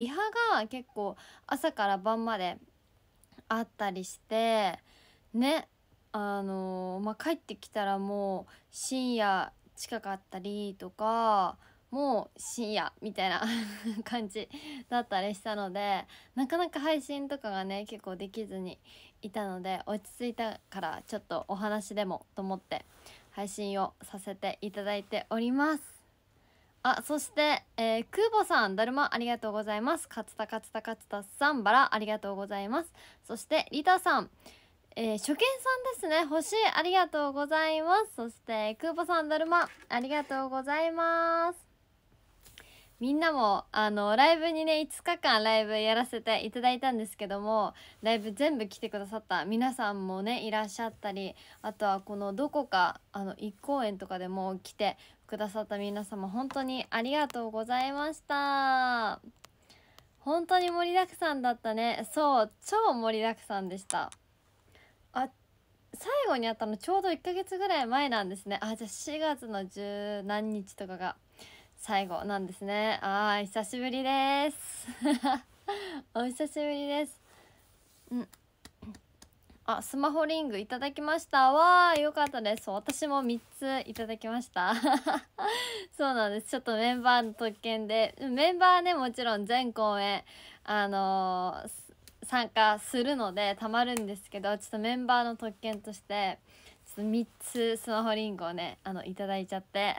リハが結構朝から晩まであったりしてねあのー、まあ、帰ってきたらもう深夜近かったりとかもう深夜みたいな 感じだったりしたのでなかなか配信とかがね結構できずにいたので落ち着いたからちょっとお話でもと思って配信をさせていただいております。あ、そして、えー、クーボさん、だるま、ありがとうございます。勝田、勝田、勝田さん、バラ、ありがとうございます。そして、リタさん、えー、初見さんですね。星、ありがとうございます。そして、クーボさん、だるま、ありがとうございます。みんなも、あの、ライブにね、5日間ライブやらせていただいたんですけども、ライブ全部来てくださった皆さんもね、いらっしゃったり、あとはこのどこか、あの、1公演とかでも来てくださった皆様本当にありがとうございました本当に盛りだくさんだったねそう超盛りだくさんでしたあ最後にあったのちょうど1ヶ月ぐらい前なんですねあじゃあ4月の十何日とかが最後なんですねあー久しぶりです お久しぶりですうんあスマホリングいただきましたわーよかったです私も3ついただきました そうなんですちょっとメンバーの特権でメンバーねもちろん全公演あのー、参加するのでたまるんですけどちょっとメンバーの特権としてちょっと3つスマホリングをねあのいただいちゃって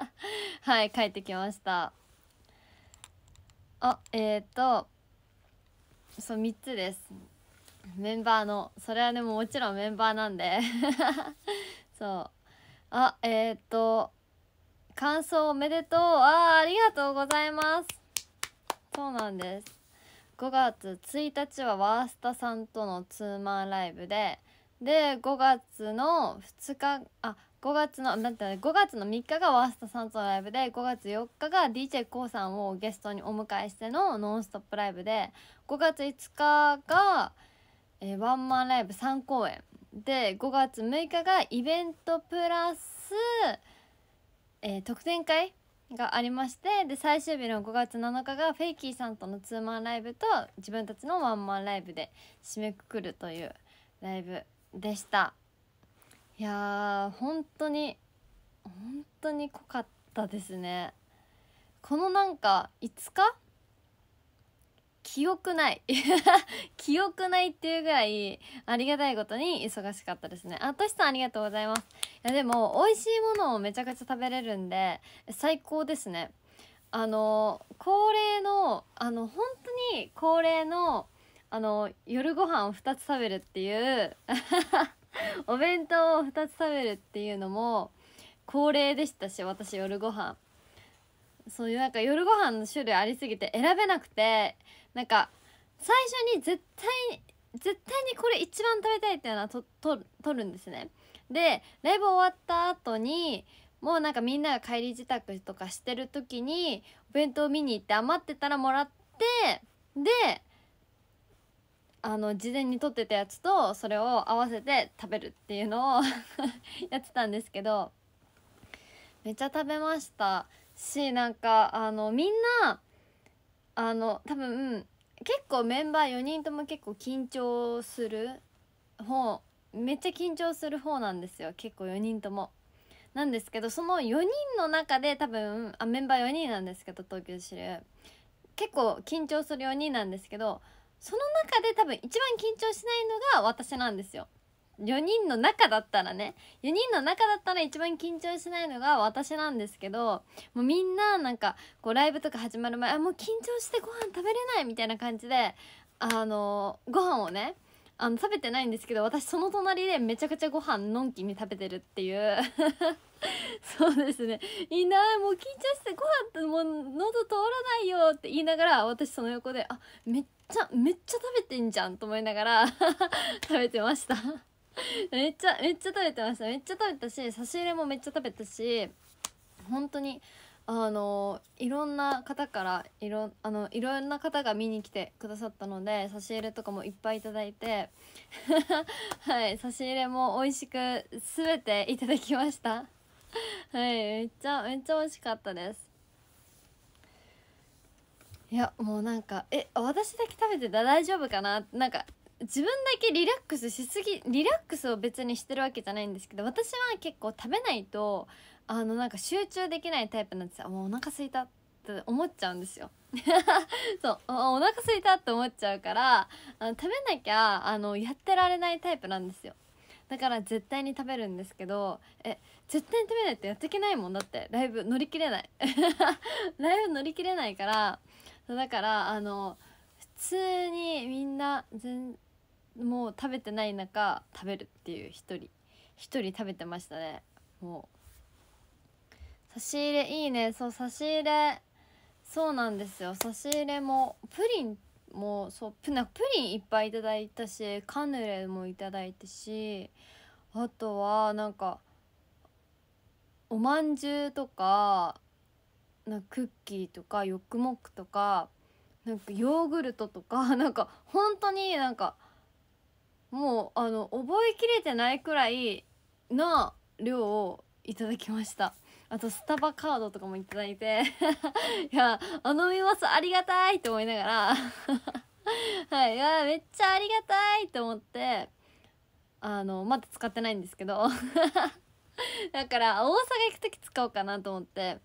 はい帰ってきましたあえっ、ー、とそう3つですメンバーのそれはねもちろんメンバーなんで そうあえー、っと感想おめでとうあありがとうございますそうなんです5月1日はワースタさんとのツーマンライブでで5月の2日あ5月のだって5月の3日がワーストさんとのライブで5月4日が d j k o さんをゲストにお迎えしての「ノンストップライブで」で5月5日がえー、ワンマンライブ3公演で5月6日がイベントプラス、えー、特典会がありましてで最終日の5月7日がフェイキーさんとのツーマンライブと自分たちのワンマンライブで締めくくるというライブでしたいやー本当に本当に濃かったですねこのなんか5日記憶ない 記憶ないっていうぐらいありがたいことに忙しかったですねあとしさんありがとうございますいやでも美味しいものをめちゃくちゃ食べれるんで最高ですねあの恒例のあの本当に恒例のあの夜ご飯を2つ食べるっていう お弁当を2つ食べるっていうのも恒例でしたし私夜ご飯そういうなんか夜ご飯の種類ありすぎて選べなくてなんか最初に絶対絶対にこれ一番食べたいっていうのはとと取るんですねでライブ終わった後にもうなんかみんなが帰り支度とかしてる時にお弁当見に行って余ってたらもらってであの事前に撮ってたやつとそれを合わせて食べるっていうのを やってたんですけどめっちゃ食べましたしなんかあのみんなあの多分結構メンバー4人とも結構緊張する方めっちゃ緊張する方なんですよ結構4人とも。なんですけどその4人の中で多分あメンバー4人なんですけど東京知る結構緊張する4人なんですけどその中で多分一番緊張しないのが私なんですよ。4人の中だったらね4人の中だったら一番緊張しないのが私なんですけどもうみんななんかこうライブとか始まる前あもう緊張してご飯食べれないみたいな感じであのご飯をねあの食べてないんですけど私その隣でめちゃくちゃご飯のんきに食べてるっていう そうですねいいなもう緊張してご飯ってもう喉通らないよって言いながら私その横であめっちゃめっちゃ食べてんじゃんと思いながら 食べてました めっちゃめっちゃ食べてましためっちゃ食べたし差し入れもめっちゃ食べたし本当にあのいろんな方からいろあのいろんな方が見に来てくださったので差し入れとかもいっぱいいただいて はい差し入れも美味しく全ていただきましたはいめっちゃめっちゃ美味しかったですいやもうなんかえ私だけ食べてた大丈夫かななんか自分だけリラックスしすぎリラックスを別にしてるわけじゃないんですけど私は結構食べないとあのなんか集中できないタイプなんですよもうお腹すいたって思っちゃうんですよ そうお腹すいたって思っちゃうからあの食べなきゃあのやってられないタイプなんですよだから絶対に食べるんですけどえ絶対に食べないってやっていけないもんだってライブ乗り切れない ライブ乗り切れないからだからあの普通にみんな全もう食べてない中食べるっていう一人一人食べてましたねもう差し入れいいねそう差し入れそうなんですよ差し入れもプリンもそうプなプリンいっぱいいただいたしカヌレもいただいたしあとはなんかおまんじゅうとかなクッキーとかヨックモックとかなんかヨーグルトとかなんか本当になんかもうあの覚えきれてないくらいな量をいただきましたあとスタバカードとかもいただいて いやあ飲みますありがたいと思いながら はいいやめっちゃありがたいと思ってあのまだ使ってないんですけど だから大阪行く時使おうかなと思って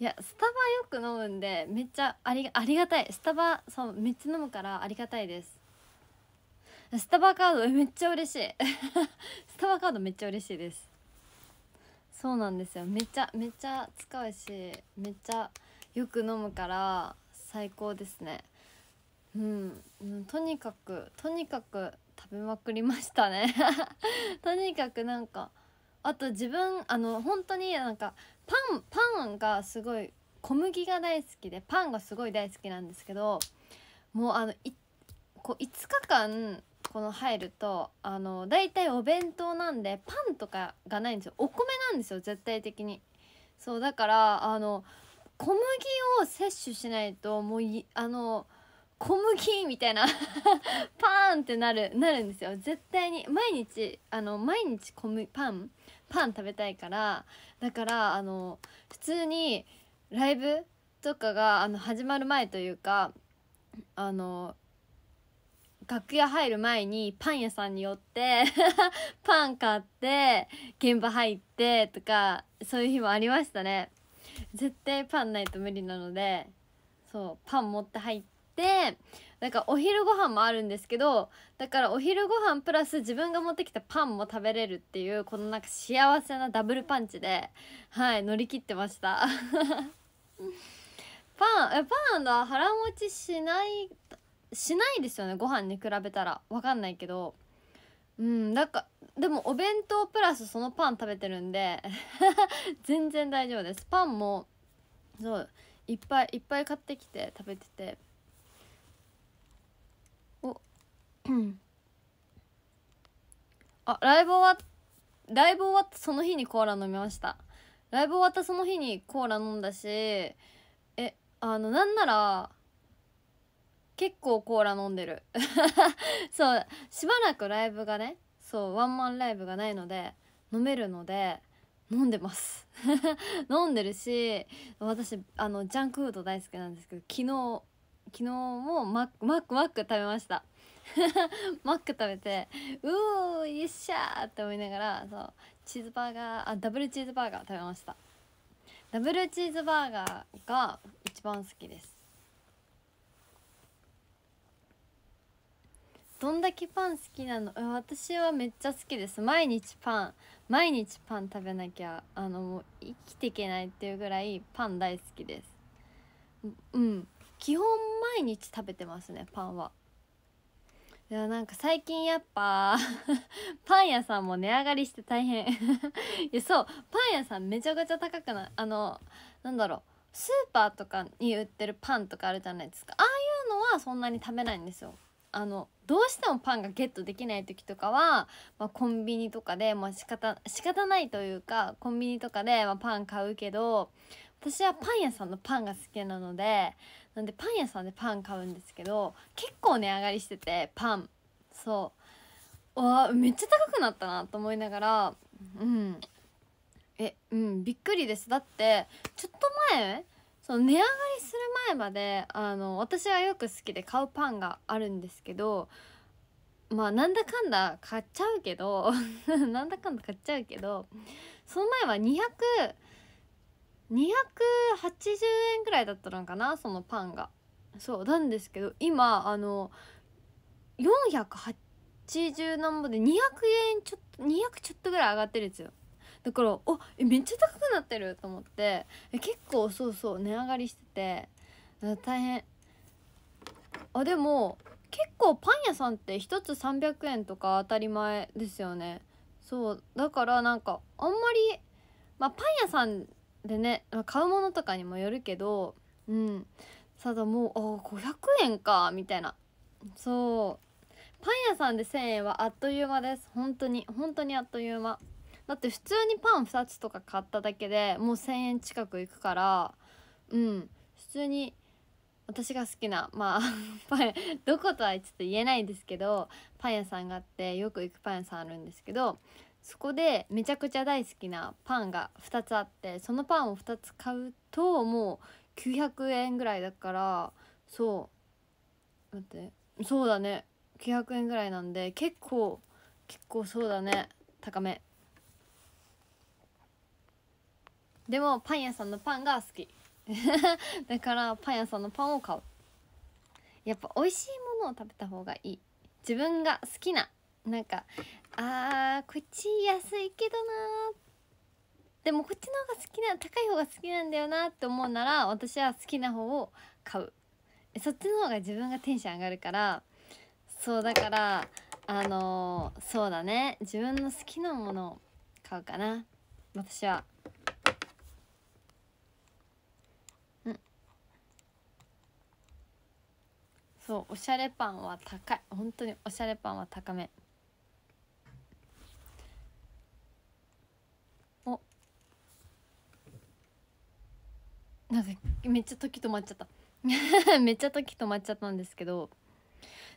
いやスタバよく飲むんでめっちゃありありがたいスタバそうめっちゃ飲むからありがたいですスタバカードめっちゃ嬉しい スタバカードめっちゃ嬉しいですそうなんですよめっちゃめっちゃ使うしめっちゃよく飲むから最高ですねうん、うん、とにかくとにかく食べまくりましたね とにかくなんかあと自分あの本当になんかパンパンがすごい小麦が大好きでパンがすごい大好きなんですけどもうあのこう5日間この入るとあの大体お弁当なんでパンとかがないんですよお米なんですよ絶対的にそうだからあの小麦を摂取しないともうあの小麦みたいな パーンってなるなるんですよ絶対に毎日あの毎日小麦パンパン食べたいからだからあの普通にライブとかがあの始まる前というかあの楽屋入る前にパン屋さんに寄って パン買って現場入ってとかそういう日もありましたね絶対パンないと無理なのでそうパン持って入ってなんかお昼ご飯もあるんですけどだからお昼ご飯プラス自分が持ってきたパンも食べれるっていうこのなんか幸せなダブルパンチではい乗り切ってました パンえパンは腹持ちしないしないですよねご飯に比べたら分かんないけどうんだかでもお弁当プラスそのパン食べてるんで 全然大丈夫ですパンもそういっぱいいっぱい買ってきて食べてておあライブ終わっライブ終わったその日にコーラ飲みましたライブ終わったその日にコーラ飲んだしえあのなんなら結構コーラ飲んでる そうしばらくライブがねそうワンマンライブがないので飲めるので飲んでます 飲んでるし私あのジャンクフード大好きなんですけど昨日昨日もマックマックマック食べました マック食べてうーよっしゃーって思いながらそうチーズバーガーあダブルチーズバーガー食べましたダブルチーズバーガーが一番好きですどんだけパン好きなの私はめっちゃ好きです毎日パン毎日パン食べなきゃあのもう生きていけないっていうぐらいパン大好きですうん基本毎日食べてますねパンはいやなんか最近やっぱ パン屋さんも値上がりして大変 いやそうパン屋さんめちゃくちゃ高くないあのなんだろうスーパーとかに売ってるパンとかあるじゃないですかああいうのはそんなに食べないんですよあのどうしてもパンがゲットできない時とかは、まあ、コンビニとかで、まあ、仕方仕方ないというかコンビニとかで、まあ、パン買うけど私はパン屋さんのパンが好きなのでなんでパン屋さんでパン買うんですけど結構値上がりしててパンそうわめっちゃ高くなったなと思いながらうんえうんびっくりですだってちょっと前その値上がりする前まであの私はよく好きで買うパンがあるんですけどまあなんだかんだ買っちゃうけど なんだかんだ買っちゃうけどその前は200 280円ぐらいだったのかなそのパンがそうなんですけど今あの480何ぼで200円ちょっと200ちょっとぐらい上がってるんですよだからおえめっちゃ高くなってると思ってえ結構そうそう値上がりしてて大変あでも結構パン屋さんって1つ300円とか当たり前ですよねそうだからなんかあんまり、まあ、パン屋さんでね買うものとかにもよるけどうんただもうあ500円かみたいなそうパン屋さんで1000円はあっという間です本当に本当にあっという間だって普通にパン2つとか買っただけでもう1,000円近くいくからうん普通に私が好きなまあ パンどことはちょっと言えないんですけどパン屋さんがあってよく行くパン屋さんあるんですけどそこでめちゃくちゃ大好きなパンが2つあってそのパンを2つ買うともう900円ぐらいだからそう待ってそうだね900円ぐらいなんで結構結構そうだね高め。でもパン屋さんのパンが好き だからパン屋さんのパンを買うやっぱ美味しいものを食べた方がいい自分が好きななんかあーこっち安いけどなでもこっちの方が好きな高い方が好きなんだよなって思うなら私は好きな方を買うそっちの方が自分がテンション上がるからそうだからあのー、そうだね自分の好きなものを買うかな私はそうおしゃれパンは高い本当におしゃれパンは高めおなんかめっちゃ時止まっちゃった めっちゃ時止まっちゃったんですけど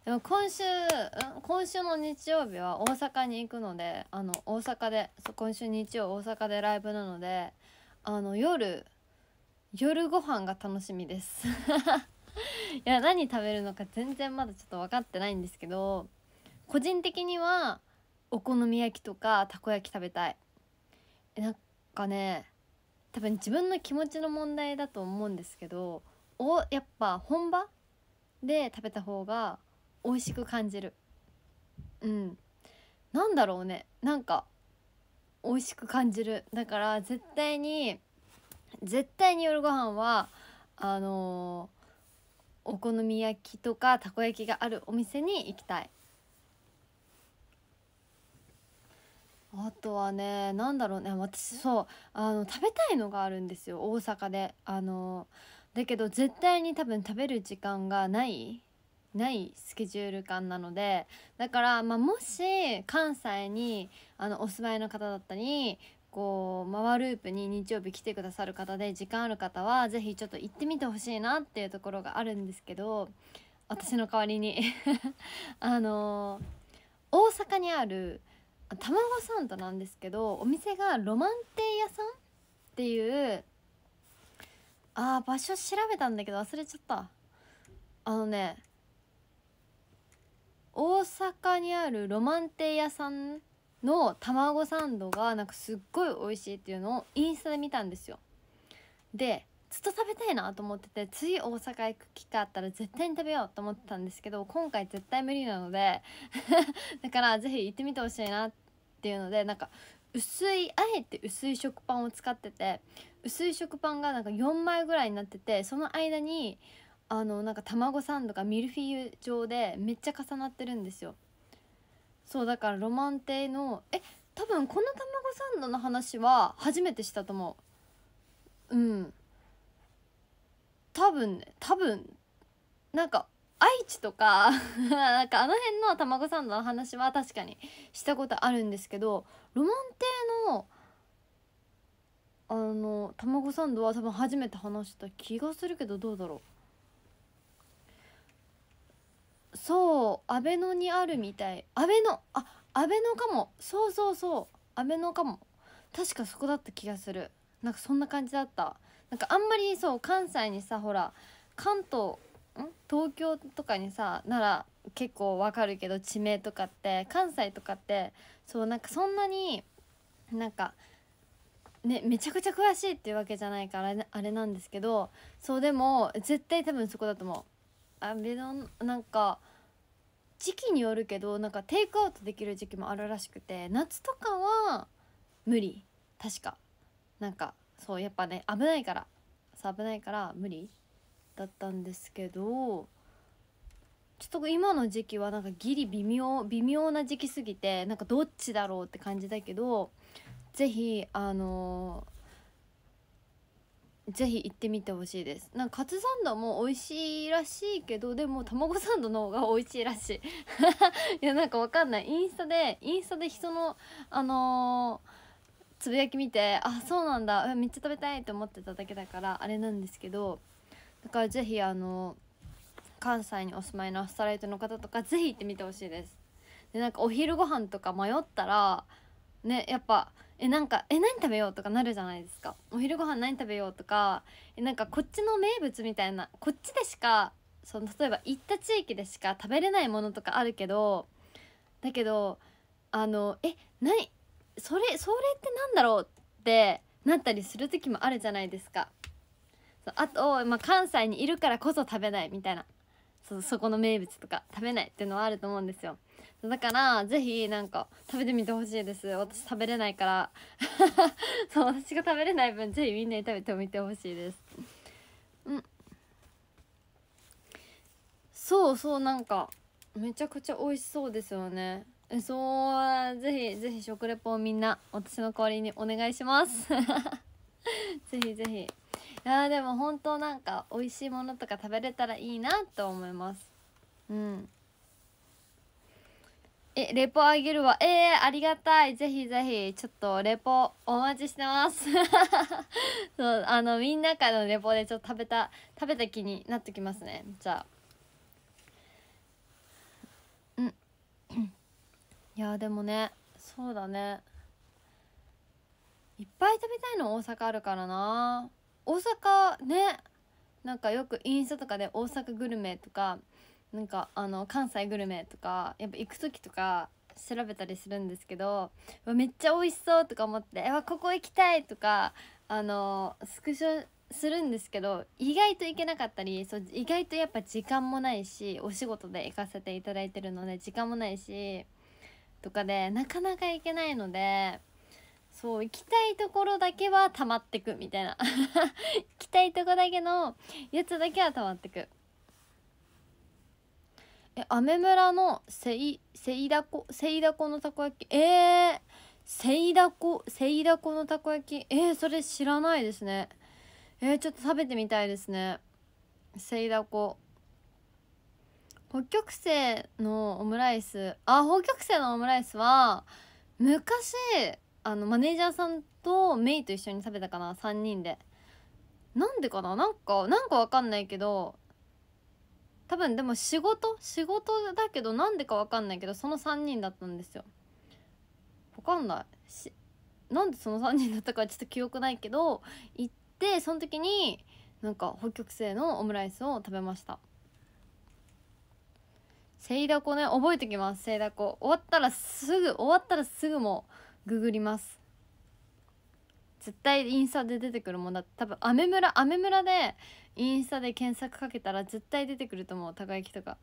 でも今週今週の日曜日は大阪に行くのであの大阪で今週日曜大阪でライブなのであの夜夜ご飯が楽しみです や何食べるのか全然まだちょっと分かってないんですけど個人的にはお好み焼きとかたこ焼き食べたいなんかね多分自分の気持ちの問題だと思うんですけどおやっぱ本場で食べた方が美味しく感じるうんなんだろうねなんか美味しく感じるだから絶対に絶対に夜ご飯はあのお好み焼きとかたこ焼きがあるお店に行きたいあとはね何だろうね私そうあの食べたいのがあるんですよ大阪であのだけど絶対に多分食べる時間がないないスケジュール感なのでだから、まあ、もし関西にあのお住まいの方だったりこう回ループに日曜日来てくださる方で時間ある方は是非ちょっと行ってみてほしいなっていうところがあるんですけど私の代わりに あの大阪にある卵サンドなんですけどお店がロマンイ屋さんっていうあー場所調べたんだけど忘れちゃったあのね大阪にあるロマンイ屋さんの卵サンドがなんかすっごい美味しいっていうのをインスタで見たんですよでずっと食べたいなと思ってて次大阪行く機会あったら絶対に食べようと思ってたんですけど今回絶対無理なので だから是非行ってみてほしいなっていうのでなんか薄いあえて薄い食パンを使ってて薄い食パンがなんか4枚ぐらいになっててその間にあのなんか卵サンドがミルフィーユ状でめっちゃ重なってるんですよそうだからロマン亭のえ多分この卵サンドの話は初めてしたと思ううん多分ね多分なんか愛知とか なんかあの辺の卵サンドの話は確かにしたことあるんですけどロマン亭のあの卵サンドは多分初めて話した気がするけどどうだろうそう阿部野にあるみたい阿部野あ阿部野かもそうそうそう阿部野かも確かそこだった気がするなんかそんな感じだったなんかあんまりそう関西にさほら関東ん東京とかにさなら結構わかるけど地名とかって関西とかってそうなんかそんなになんかねめちゃくちゃ詳しいっていうわけじゃないからあれなんですけどそうでも絶対多分そこだと思う。あベドなんか時期によるけどなんかテイクアウトできる時期もあるらしくて夏とかは無理確かなんかそうやっぱね危ないからそう危ないから無理だったんですけどちょっと今の時期はなんかギリ微妙微妙な時期すぎてなんかどっちだろうって感じだけど是非あのーぜひ行ってみてほしいですなんかカツサンドも美味しいらしいけどでも卵サンドの方が美味しいらしい いやなんかわかんないインスタでインスタで人のあのー、つぶやき見てあそうなんだめっちゃ食べたいと思ってただけだからあれなんですけどだからぜひあの関西にお住まいのアスタライトの方とかぜひ行ってみてほしいですでなんかお昼ご飯とか迷ったらねやっぱえなんかえ何食べようとかなるじゃないですかお昼ご飯何食べようとかえなんかこっちの名物みたいなこっちでしかその例えば行った地域でしか食べれないものとかあるけどだけどあのえ何それそれって何だろうってなったりする時もあるじゃないですかあと、まあ、関西にいるからこそ食べないみたいなそそこの名物とか食べないっていうのはあると思うんですよだからぜひなんか食べてみてほしいです私食べれないから そう私が食べれない分ぜひみんなに食べてみてほしいですうんそうそうなんかめちゃくちゃ美味しそうですよねえそうぜひぜひ食レポをみんな私の代わりにお願いします ぜひぜひいやでも本当なんか美味しいものとか食べれたらいいなと思いますうんえ、レポあげるわ。えー、ありがたい。ぜひぜひ、ちょっとレポお待ちしてます。そう、あの、みんなからのレポでちょっと食べた、食べた気になってきますね。じゃあ。うん。いや、でもね、そうだね。いっぱい食べたいの大阪あるからな。大阪ね、なんかよくインスタとかで大阪グルメとか、なんかあの関西グルメとかやっぱ行く時とか調べたりするんですけどめっちゃ美味しそうとか思って「わここ行きたい」とかあのスクショするんですけど意外と行けなかったりそう意外とやっぱ時間もないしお仕事で行かせていただいてるので時間もないしとかでなかなか行けないのでそう行きたいところだけは溜まってくみたいな 行きたいとこだけのやつだけは溜まってくえメ村のせいせいだこせいだこのたこ焼きえー、せいだこせいだこのたこ焼きえー、それ知らないですねえー、ちょっと食べてみたいですねせいだこ北極星のオムライスあ北極星のオムライスは昔あのマネージャーさんとメイと一緒に食べたかな3人でなんでかななんかなんかわかんないけど多分でも仕事仕事だけどなんでか分かんないけどその3人だったんですよ分かんないしなんでその3人だったかちょっと記憶ないけど行ってその時になんか北極星のオムライスを食べましたせいだこね覚えてきますせいだこ終わったらすぐ終わったらすぐもググります絶対インスタで出てくるもんだっ多分アメ村アメ村でインスタで検索かけたら絶対出てくると思うたこ焼きとか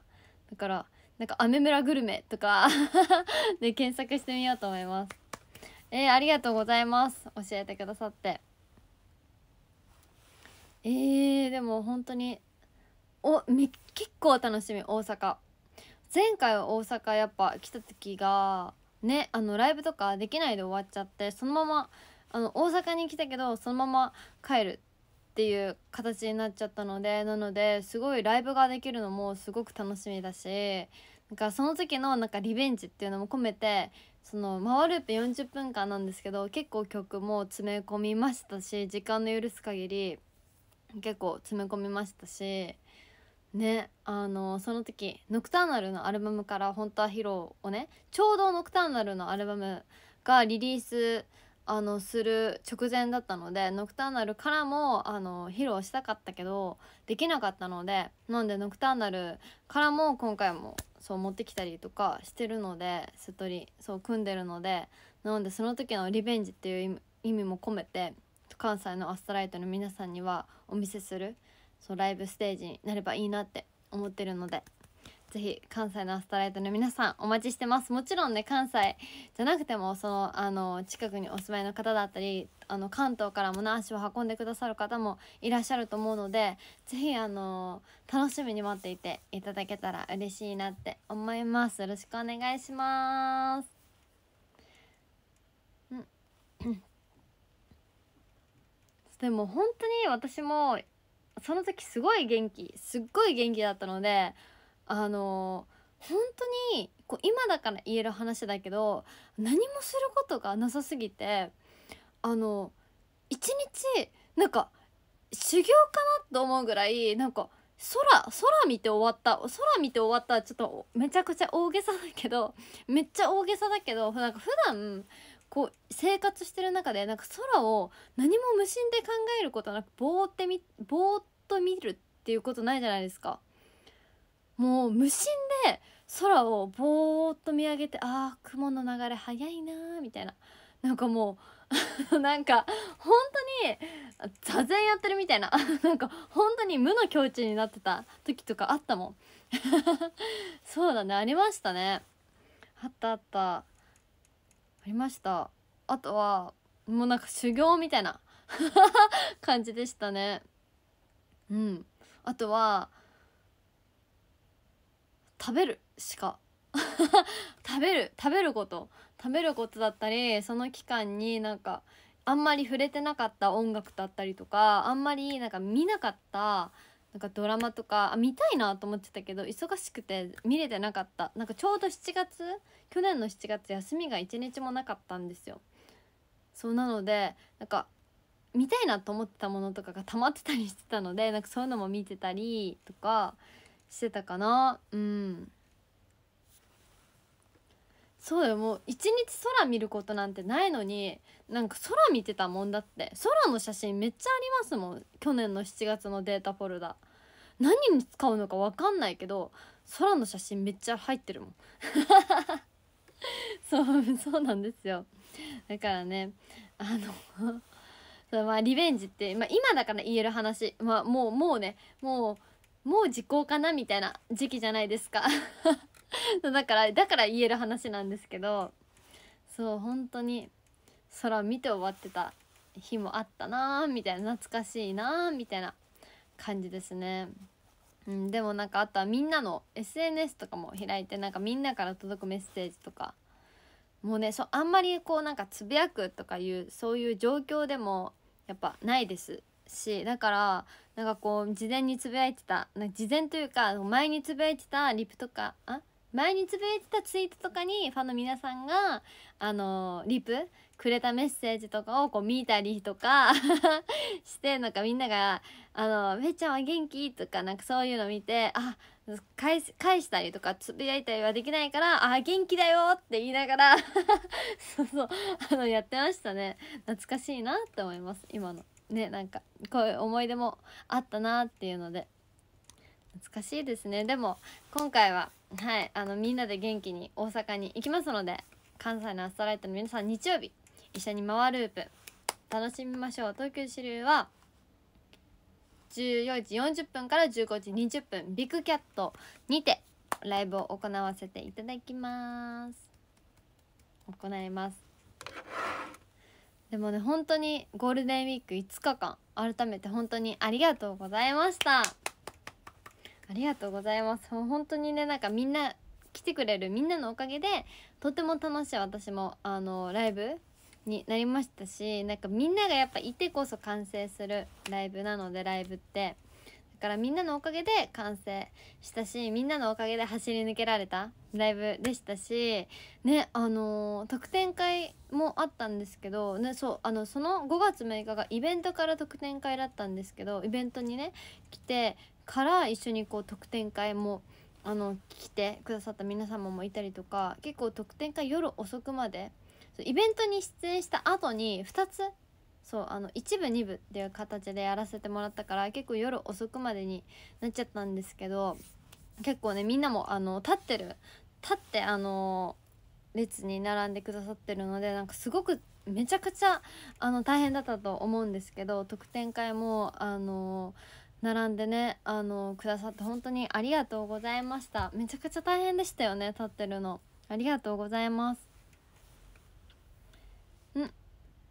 だからなんか「アメ村グルメ」とか で検索してみようと思いますえー、ありがとうございます教えてくださってえー、でも本当におめ結構楽しみ大阪前回は大阪やっぱ来た時がねあのライブとかできないで終わっちゃってそのままあの大阪に来たけどそのまま帰るっていう形になっちゃったのでなのですごいライブができるのもすごく楽しみだしなんかその時のなんかリベンジっていうのも込めてその回るって40分間なんですけど結構曲も詰め込みましたし時間の許す限り結構詰め込みましたしねあのその時「ノクターナル」のアルバムから「本当は披露」をねちょうど「ノクターナル」のアルバムがリリースあのする直前だったのでノクターナルからもあの披露したかったけどできなかったのでなんでノクターナルからも今回もそう持ってきたりとかしてるのでストリそう組んでるのでなのでその時のリベンジっていう意味も込めて関西のアストライトの皆さんにはお見せするそうライブステージになればいいなって思ってるのでぜひ関西のアストライトの皆さんお待ちしてますもちろんね関西じゃなくてもそのあの近くにお住まいの方だったりあの関東からもね足を運んでくださる方もいらっしゃると思うのでぜひあの楽しみに待っていていただけたら嬉しいなって思いますよろしくお願いしますうんでも本当に私もその時すごい元気すっごい元気だったのであの本当にこう今だから言える話だけど何もすることがなさすぎてあの一日なんか修行かなと思うぐらいなんか空空見て終わった空見て終わったちょっとめちゃくちゃ大げさだけどめっちゃ大げさだけどなんか普段こう生活してる中でなんか空を何も無心で考えることなくぼーってみぼーっと見るっていうことないじゃないですか。もう無心で空をぼーっと見上げてあー雲の流れ早いなーみたいななんかもう なんか本当に座禅やってるみたいな なんか本当に無の境地になってた時とかあったもん そうだねありましたねあったあったありましたあとはもうなんか修行みたいな感じでしたねうんあとは食べるしか 食べる食べること食べることだったりその期間になんかあんまり触れてなかった音楽だったりとかあんまりなんか見なかったなんかドラマとかあ見たいなと思ってたけど忙しくて見れてなかったなんかちょうど7月去年の7月休みが1日もなかったんですよそうなのでなんか見たいなと思ってたものとかが溜まってたりしてたのでなんかそういうのも見てたりとかしてたかなうんそうだよもう一日空見ることなんてないのになんか空見てたもんだって空の写真めっちゃありますもん去年の7月のデータフォルダ何に使うのか分かんないけど空の写真めっちゃ入ってるもん そうそうなんですよだからねあのそうまあリベンジって、まあ、今だから言える話、まあ、もうもうねもうもう時効かなみたいな時期じゃないですか だからだから言える話なんですけどそう本当に空見て終わってた日もあったなーみたいな懐かしいなーみたいな感じですね。うん、でもなんかあとはみんなの SNS とかも開いてなんかみんなから届くメッセージとかもうねそあんまりこうなんかつぶやくとかいうそういう状況でもやっぱないですしだからなんかこう事前につぶやいてた事前というか前につぶやいてたリプとかあ前につぶやいてたツイートとかにファンの皆さんがあのリプくれたメッセージとかをこう見たりとか してなんかみんなが「あのめっちゃんは元気?」とかなんかそういうの見てあ返し返したりとかつぶやいたりはできないから「あ元気だよ!」って言いながら そうそうあのやってましたね懐かしいなって思います今の。ねなんかこういう思い出もあったなっていうので懐かしいですねでも今回ははいあのみんなで元気に大阪に行きますので関西のアストライトの皆さん日曜日一緒に回るープ楽しみましょう東京支流は14時40分から15時20分ビッグキャットにてライブを行わせていただきます行いますでもね本当にゴールデンウィーク5日間改めて本当にありがとうございましたありがとうございますもう本当にねなんかみんな来てくれるみんなのおかげでとても楽しい私もあのライブになりましたしなんかみんながやっぱいてこそ完成するライブなのでライブってだからみんなのおかげで完成したしみんなのおかげで走り抜けられたライブでしたしねあのー、特典会もあったんですけど、ね、そうあのその5月6日がイベントから特典会だったんですけどイベントにね来てから一緒にこう特典会もあの来てくださった皆様もいたりとか結構特典会夜遅くまでイベントに出演した後に2つそうあの1部2部っていう形でやらせてもらったから結構夜遅くまでになっちゃったんですけど結構ねみんなもあの立ってる立ってあの列に並んでくださってるのでなんかすごくめちゃくちゃあの大変だったと思うんですけど特典会もあの並んでねあのくださって本当にありがとうございましためちゃくちゃ大変でしたよね立ってるのありがとうございますん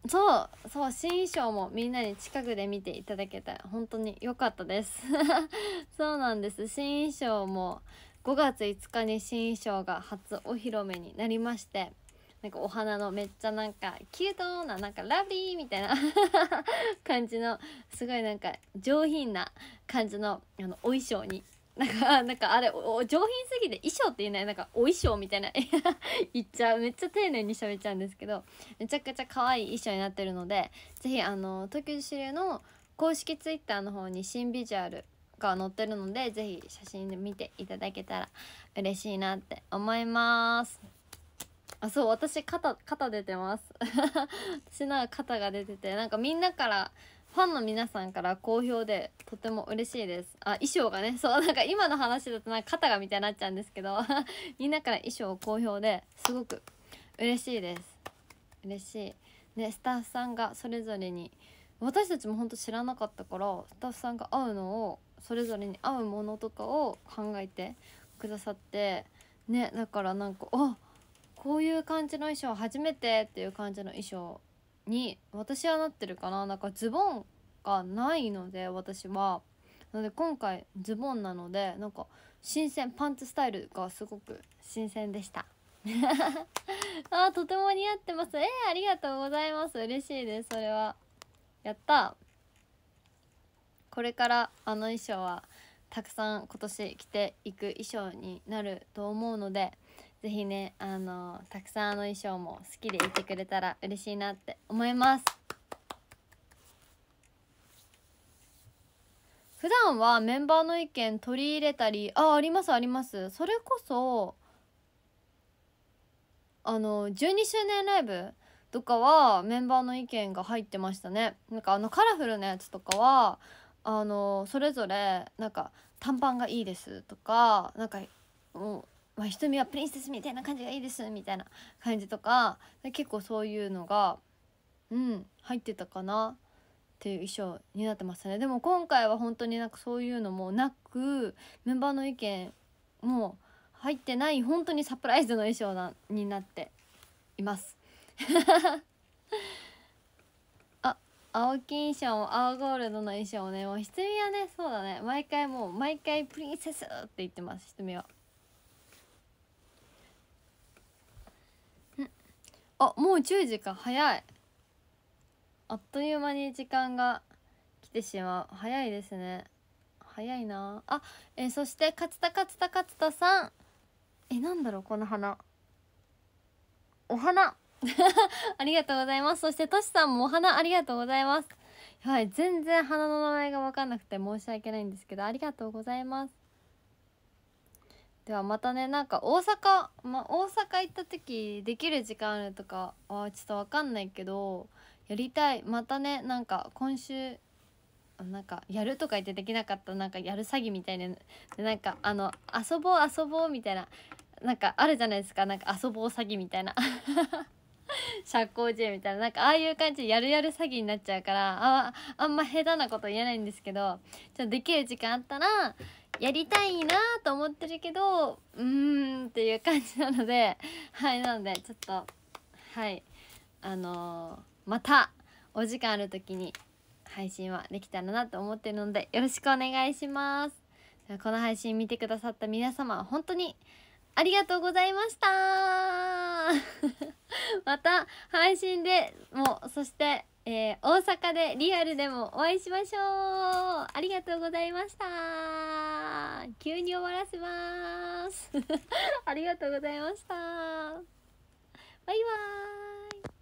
そうそう新衣装もみんなに近くで見ていただけた本当に良かったです そうなんです新衣装も5月5日に新衣装が初お披露目になりましてなんかお花のめっちゃなんかキュートななんかラブリーみたいな 感じのすごいなんか上品な感じのあのお衣装になんか なんかあれお上品すぎて衣装って言えないなんかお衣装みたいな 言っちゃうめっちゃ丁寧に喋っちゃうんですけどめちゃくちゃ可愛い衣装になってるので是非あの東京主流の公式 Twitter の方に新ビジュアルが載ってるので是非写真で見ていただけたら嬉しいなって思いますあそう私肩肩出てます 私なら肩が出ててなんかみんなからファンの皆さんから好評でとても嬉しいですあ衣装がねそうなんか今の話だとなんか肩がみたいになっちゃうんですけど みんなから衣装好評ですごく嬉しいです嬉しいねスタッフさんがそれぞれに私たちも本当知らなかったからスタッフさんが会うのをそれぞれに合うものとかを考えてくださってねだからなんかあこういう感じの衣装初めてっていう感じの衣装に私はなってるかななんかズボンがないので私はなので今回ズボンなのでなんか新鮮パンツスタイルがすごく新鮮でした あとても似合ってますえー、ありがとうございます嬉しいですそれはやったこれからあの衣装はたくさん今年着ていく衣装になると思うので是非ねあのたくさんあの衣装も好きでいてくれたら嬉しいなって思います普段はメンバーの意見取り入れたりあありますありますそれこそあの12周年ライブとかはメンバーの意見が入ってましたねなんかあのカラフルなやつとかはあのそれぞれなんか短パンがいいですとかなんかもう、まあ、瞳はプリンセスみたいな感じがいいですみたいな感じとか結構そういうのがうん入ってたかなっていう衣装になってますねでも今回は本当になんかそういうのもなくメンバーの意見も入ってない本当にサプライズの衣装なになっています青金賞も青ゴールドの衣装ねもうひつみはねそうだね毎回もう毎回プリンセスって言ってますひつみはあもう10時か早いあっという間に時間が来てしまう早いですね早いなあえそして勝田勝田勝田さんえなんだろうこの花お花 ありがとうございます。そして、としさんもお花ありがとうございます。はい、全然花の名前が分かんなくて申し訳ないんですけど、ありがとうございます。ではまたねなんか大阪、まあ、大阪行った時できる時間あるとかはちょっと分かんないけどやりたいまたねなんか今週なんかやるとか言ってできなかったなんかやる詐欺みたいななんかあの遊ぼう遊ぼうみたいななんかあるじゃないですかなんか遊ぼう詐欺みたいな 社交辞令みたいななんかああいう感じでやるやる詐欺になっちゃうからああんま下手なこと言えないんですけどちょできる時間あったらやりたいなと思ってるけどうーんっていう感じなのではいなのでちょっとはいあのー、またお時間ある時に配信はできたらなと思ってるのでよろしくお願いします。この配信見てくださった皆様本当にありがとうございました また配信でもそしてえー、大阪でリアルでもお会いしましょうありがとうございました急に終わらせます ありがとうございましたバイバーイ